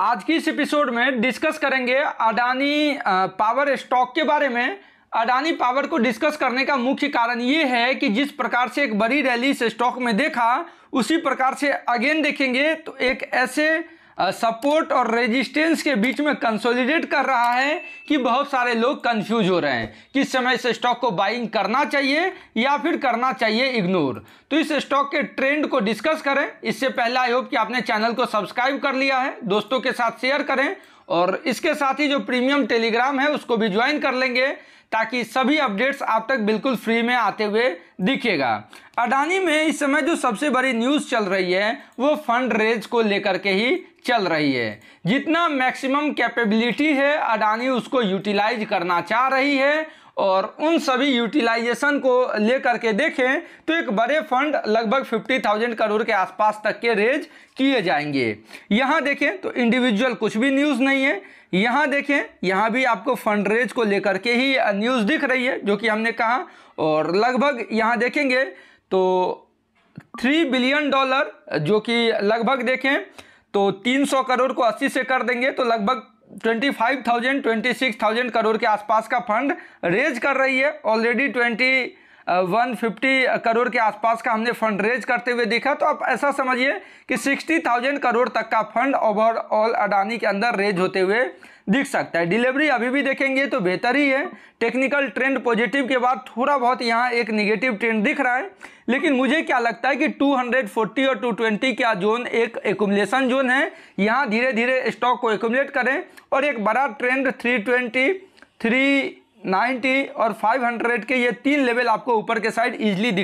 आज की इस एपिसोड में डिस्कस करेंगे अडानी पावर स्टॉक के बारे में अडानी पावर को डिस्कस करने का मुख्य कारण ये है कि जिस प्रकार से एक बड़ी रैली इस स्टॉक में देखा उसी प्रकार से अगेन देखेंगे तो एक ऐसे सपोर्ट और रेजिस्टेंस के बीच में कंसोलिडेट कर रहा है कि बहुत सारे लोग कंफ्यूज हो रहे हैं किस समय इस स्टॉक को बाइंग करना चाहिए या फिर करना चाहिए इग्नोर तो इस स्टॉक के ट्रेंड को डिस्कस करें इससे पहले आई होप कि आपने चैनल को सब्सक्राइब कर लिया है दोस्तों के साथ शेयर करें और इसके साथ ही जो प्रीमियम टेलीग्राम है उसको भी ज्वाइन कर लेंगे ताकि सभी अपडेट्स आप तक बिल्कुल फ्री में आते हुए दिखेगा अडानी में इस समय जो सबसे बड़ी न्यूज़ चल रही है वो फंड रेज को लेकर के ही चल रही है जितना मैक्सिमम कैपेबिलिटी है अडानी उसको यूटिलाइज करना चाह रही है और उन सभी यूटिलाइजेशन को लेकर के देखें तो एक बड़े फंड लगभग फिफ्टी थाउजेंड करोड़ के आसपास तक के रेज किए जाएंगे यहाँ देखें तो इंडिविजुअल कुछ भी न्यूज़ नहीं है यहाँ देखें यहाँ भी आपको फंड रेज को लेकर के ही न्यूज़ दिख रही है जो कि हमने कहा और लगभग यहाँ देखेंगे तो थ्री बिलियन डॉलर जो कि लगभग देखें तो 300 करोड़ को 80 से कर देंगे तो लगभग twenty five thousand twenty six thousand crore के आसपास का फंड रेज कर रही है ऑलरेडी ट्वेंटी 150 करोड़ के आसपास का हमने फंड रेज करते हुए देखा तो आप ऐसा समझिए कि 60,000 करोड़ तक का फंड ओवरऑल अडानी के अंदर रेज होते हुए दिख सकता है डिलीवरी अभी भी देखेंगे तो बेहतर ही है टेक्निकल ट्रेंड पॉजिटिव के बाद थोड़ा बहुत यहाँ एक निगेटिव ट्रेंड दिख रहा है लेकिन मुझे क्या लगता है कि 240 और 220 का जोन एक एकुमलेसन जोन है यहाँ धीरे धीरे स्टॉक को एकुमलेट करें और एक बड़ा ट्रेंड 320 थ्री 90 और 500 के ये तीन लेवल आपको ऊपर के साइड इजली दिख